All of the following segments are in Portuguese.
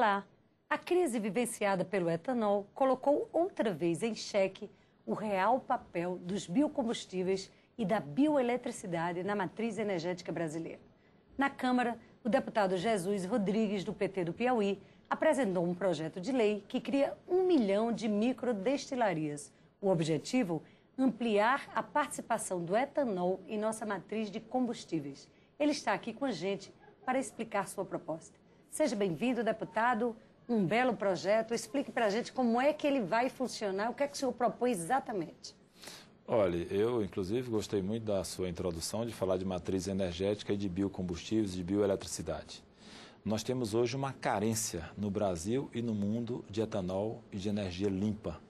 solar. A crise vivenciada pelo etanol colocou outra vez em xeque o real papel dos biocombustíveis e da bioeletricidade na matriz energética brasileira. Na Câmara, o deputado Jesus Rodrigues, do PT do Piauí, apresentou um projeto de lei que cria um milhão de microdestilarias. O objetivo? Ampliar a participação do etanol em nossa matriz de combustíveis. Ele está aqui com a gente para explicar sua proposta. Seja bem-vindo, deputado. Um belo projeto. Explique para a gente como é que ele vai funcionar, o que é que o senhor propõe exatamente. Olha, eu inclusive gostei muito da sua introdução de falar de matriz energética e de biocombustíveis, de bioeletricidade. Nós temos hoje uma carência no Brasil e no mundo de etanol e de energia limpa.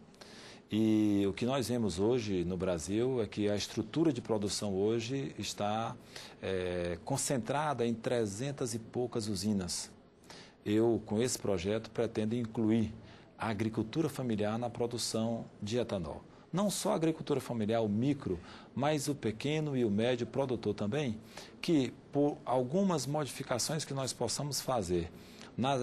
E o que nós vemos hoje no Brasil é que a estrutura de produção hoje está é, concentrada em 300 e poucas usinas eu, com esse projeto, pretendo incluir a agricultura familiar na produção de etanol. Não só a agricultura familiar, o micro, mas o pequeno e o médio produtor também, que por algumas modificações que nós possamos fazer na,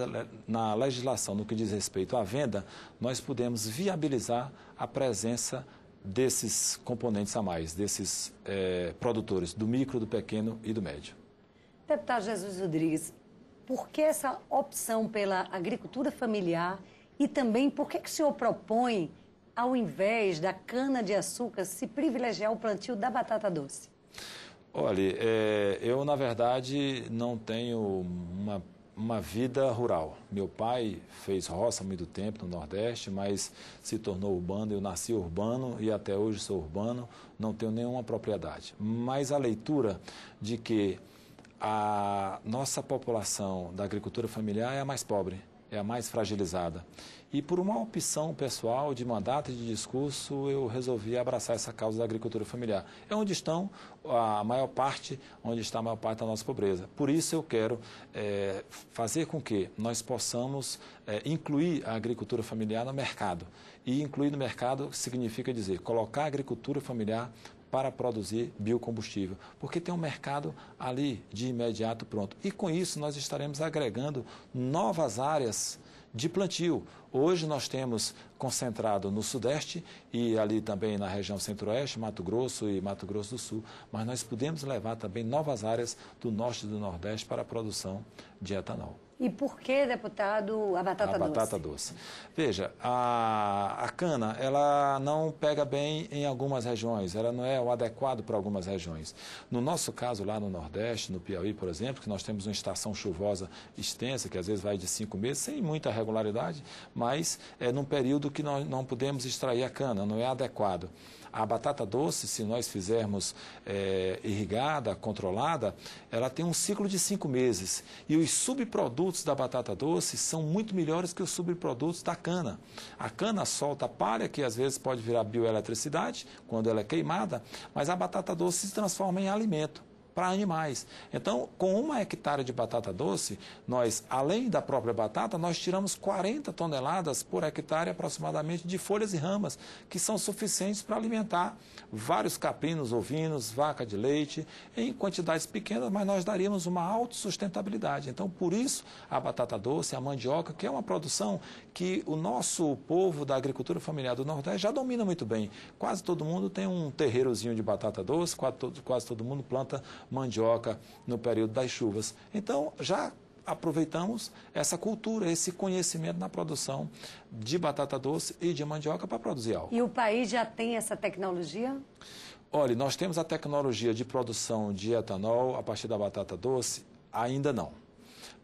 na legislação no que diz respeito à venda, nós podemos viabilizar a presença desses componentes a mais, desses é, produtores, do micro, do pequeno e do médio. Deputado Jesus Rodrigues, por que essa opção pela agricultura familiar e também por que, que o senhor propõe, ao invés da cana-de-açúcar, se privilegiar o plantio da batata doce? Olha, é, eu na verdade não tenho uma, uma vida rural. Meu pai fez roça há muito tempo no Nordeste, mas se tornou urbano. Eu nasci urbano e até hoje sou urbano, não tenho nenhuma propriedade. Mas a leitura de que a nossa população da agricultura familiar é a mais pobre, é a mais fragilizada. E por uma opção pessoal de mandato e de discurso, eu resolvi abraçar essa causa da agricultura familiar. É onde estão a maior parte, onde está a maior parte da nossa pobreza. Por isso eu quero é, fazer com que nós possamos é, incluir a agricultura familiar no mercado. E incluir no mercado significa dizer colocar a agricultura familiar para produzir biocombustível, porque tem um mercado ali de imediato pronto. E com isso nós estaremos agregando novas áreas de plantio. Hoje nós temos concentrado no Sudeste e ali também na região Centro-Oeste, Mato Grosso e Mato Grosso do Sul, mas nós podemos levar também novas áreas do Norte e do Nordeste para a produção de etanol. E por que, deputado, a batata doce? A batata doce. doce. Veja, a, a cana, ela não pega bem em algumas regiões, ela não é o adequado para algumas regiões. No nosso caso, lá no Nordeste, no Piauí, por exemplo, que nós temos uma estação chuvosa extensa, que às vezes vai de cinco meses, sem muita regularidade, mas é num período que nós não podemos extrair a cana, não é adequado. A batata doce, se nós fizermos é, irrigada, controlada, ela tem um ciclo de cinco meses. E os subprodutos subprodutos da batata doce são muito melhores que os subprodutos da cana. A cana solta palha, que às vezes pode virar bioeletricidade, quando ela é queimada, mas a batata doce se transforma em alimento para animais. Então, com uma hectare de batata doce, nós, além da própria batata, nós tiramos 40 toneladas por hectare aproximadamente de folhas e ramas, que são suficientes para alimentar vários caprinos, ovinos, vaca de leite, em quantidades pequenas, mas nós daríamos uma autossustentabilidade. Então, por isso, a batata doce, a mandioca, que é uma produção que o nosso povo da agricultura familiar do Nordeste já domina muito bem. Quase todo mundo tem um terreirozinho de batata doce, quase todo, quase todo mundo planta mandioca no período das chuvas. Então, já aproveitamos essa cultura, esse conhecimento na produção de batata doce e de mandioca para produzir álcool. E o país já tem essa tecnologia? Olha, nós temos a tecnologia de produção de etanol a partir da batata doce? Ainda não.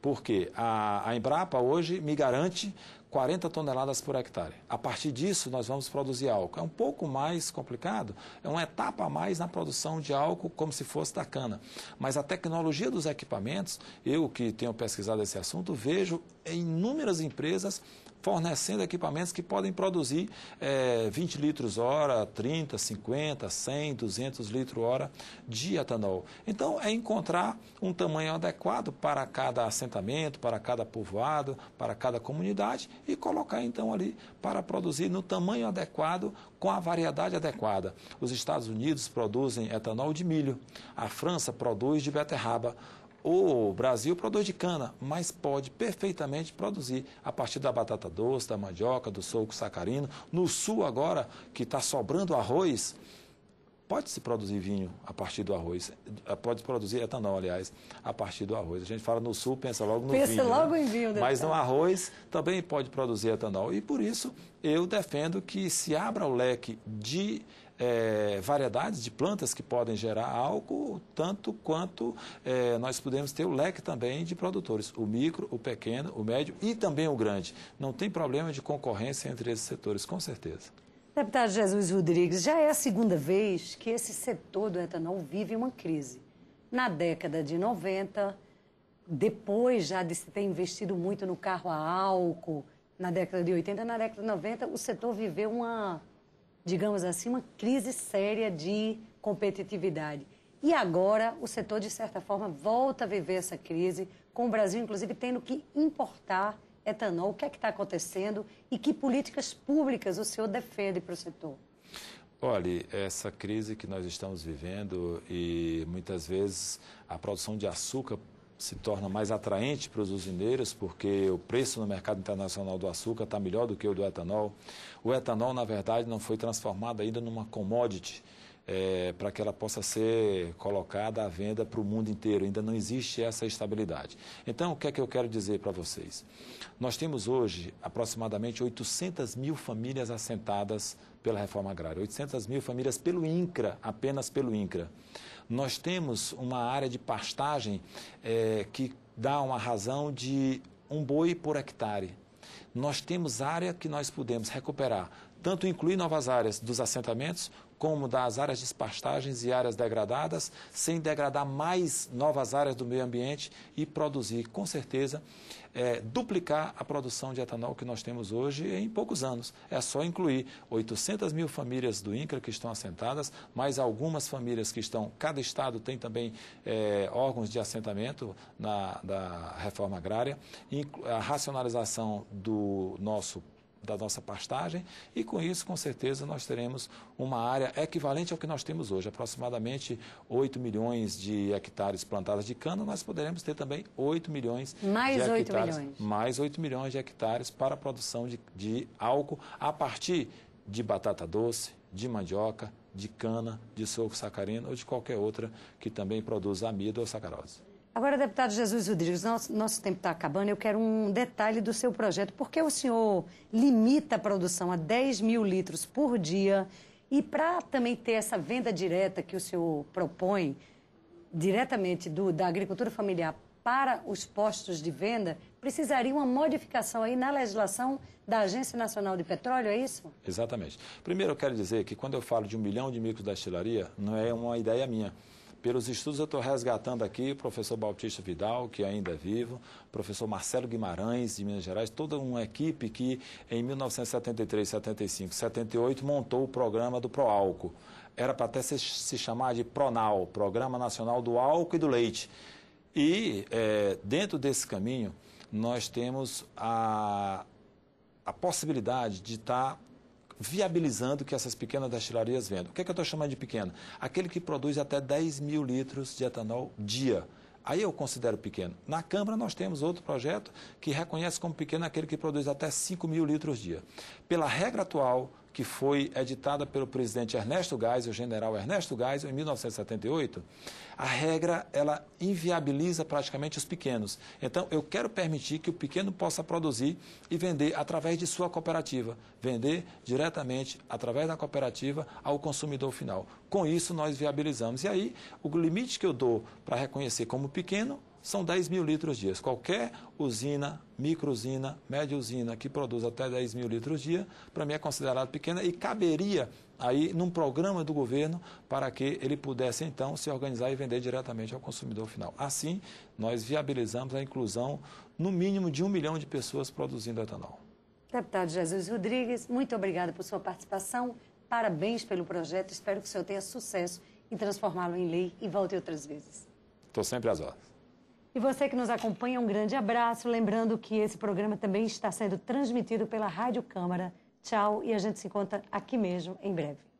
Porque a, a Embrapa hoje me garante 40 toneladas por hectare. A partir disso, nós vamos produzir álcool. É um pouco mais complicado, é uma etapa a mais na produção de álcool, como se fosse da cana. Mas a tecnologia dos equipamentos, eu que tenho pesquisado esse assunto, vejo em inúmeras empresas fornecendo equipamentos que podem produzir é, eh, 20 litros hora, 30, 50, 100, 200 litros hora de etanol. Então, é encontrar um tamanho adequado para cada assentamento, para cada povoado, para cada comunidade e colocar então ali para produzir no tamanho adequado, com a variedade adequada. Os Estados Unidos produzem etanol de milho, a França produz de beterraba. O Brasil produz de cana, mas pode perfeitamente produzir a partir da batata doce, da mandioca, do suco sacarino. No sul agora, que está sobrando arroz, Pode-se produzir vinho a partir do arroz, eh, pode produzir etanol, aliás, a partir do arroz. A gente fala no sul, pensa logo no pensa vinho. Pensa né? logo né? em vinho. Né? Mas no é. arroz também pode produzir etanol. E por isso eu defendo que se abra o leque de é, variedades de plantas que podem gerar álcool, tanto quanto é, nós podemos ter o leque também de produtores, o micro, o pequeno, o médio e também o grande. Não tem problema de concorrência entre esses setores, com certeza. Deputado Jesus Rodrigues, já é a segunda vez que esse setor do etanol vive uma crise. Na década de 90, depois já de se ter investido muito no carro a álcool, na década de 80, na década de 90, o setor viveu uma, digamos assim, uma crise séria de competitividade. E agora o setor, de certa forma, volta a viver essa crise, com o Brasil, inclusive, tendo que importar etanol, o que é que está acontecendo e que políticas públicas o senhor defende para o setor? Olha, essa crise que nós estamos vivendo e muitas vezes a produção de açúcar se torna mais atraente para os usineiros, porque o preço no mercado internacional do açúcar está melhor do que o do etanol. O etanol, na verdade, não foi transformado ainda numa commodity é, para que ela possa ser colocada à venda para o mundo inteiro. Ainda não existe essa estabilidade. Então, o que é que eu quero dizer para vocês? Nós temos hoje aproximadamente 800 mil famílias assentadas pela reforma agrária, 800 mil famílias pelo INCRA, apenas pelo INCRA. Nós temos uma área de pastagem é, que dá uma razão de um boi por hectare. Nós temos área que nós podemos recuperar tanto incluir novas áreas dos assentamentos como das áreas de pastagens e áreas degradadas, sem degradar mais novas áreas do meio ambiente e produzir, com certeza, é, duplicar a produção de etanol que nós temos hoje em poucos anos. É só incluir 800 mil famílias do INCRA que estão assentadas, mais algumas famílias que estão, cada estado tem também é, órgãos de assentamento na, da reforma agrária, a racionalização do nosso da nossa pastagem e com isso, com certeza, nós teremos uma área equivalente ao que nós temos hoje, aproximadamente 8 milhões de hectares plantados de cana, nós poderemos ter também 8 milhões mais de 8 hectares, milhões. mais 8 milhões de hectares para a produção de, de álcool a partir de batata doce, de mandioca, de cana, de soco sacarina ou de qualquer outra que também produza amido ou sacarose. Agora, deputado Jesus Rodrigues, nosso, nosso tempo está acabando. Eu quero um detalhe do seu projeto. Por que o senhor limita a produção a 10 mil litros por dia? E para também ter essa venda direta que o senhor propõe, diretamente do, da agricultura familiar para os postos de venda, precisaria uma modificação aí na legislação da Agência Nacional de Petróleo, é isso? Exatamente. Primeiro, eu quero dizer que quando eu falo de um milhão de micros da estilaria, não é uma ideia minha. Pelos estudos eu estou resgatando aqui o professor Bautista Vidal, que ainda é vivo, o professor Marcelo Guimarães, de Minas Gerais, toda uma equipe que em 1973, 75, 78 montou o programa do Proálcool. Era para até se, se chamar de PRONAL, Programa Nacional do Álcool e do Leite. E é, dentro desse caminho, nós temos a, a possibilidade de estar tá viabilizando que essas pequenas destilarias vendam. O que, é que eu estou chamando de pequena? Aquele que produz até 10 mil litros de etanol dia. Aí eu considero pequeno. Na Câmara nós temos outro projeto que reconhece como pequeno aquele que produz até 5 mil litros dia. Pela regra atual, que foi editada pelo presidente Ernesto Geisel, o general Ernesto Geisel, em 1978, a regra ela inviabiliza praticamente os pequenos. Então, eu quero permitir que o pequeno possa produzir e vender através de sua cooperativa, vender diretamente através da cooperativa ao consumidor final. Com isso, nós viabilizamos. E aí, o limite que eu dou para reconhecer como pequeno são 10 mil litros dia. Qualquer usina, micro usina, média usina que produz até 10 mil litros dia, para mim é considerado pequena e caberia aí num programa do governo para que ele pudesse então se organizar e vender diretamente ao consumidor final. Assim, nós viabilizamos a inclusão no mínimo de um milhão de pessoas produzindo etanol. Deputado Jesus Rodrigues, muito obrigada por sua participação. Parabéns pelo projeto. Espero que o senhor tenha sucesso em transformá-lo em lei e volte outras vezes. Estou sempre às horas. E você que nos acompanha, um grande abraço. Lembrando que esse programa também está sendo transmitido pela Rádio Câmara. Tchau e a gente se encontra aqui mesmo em breve.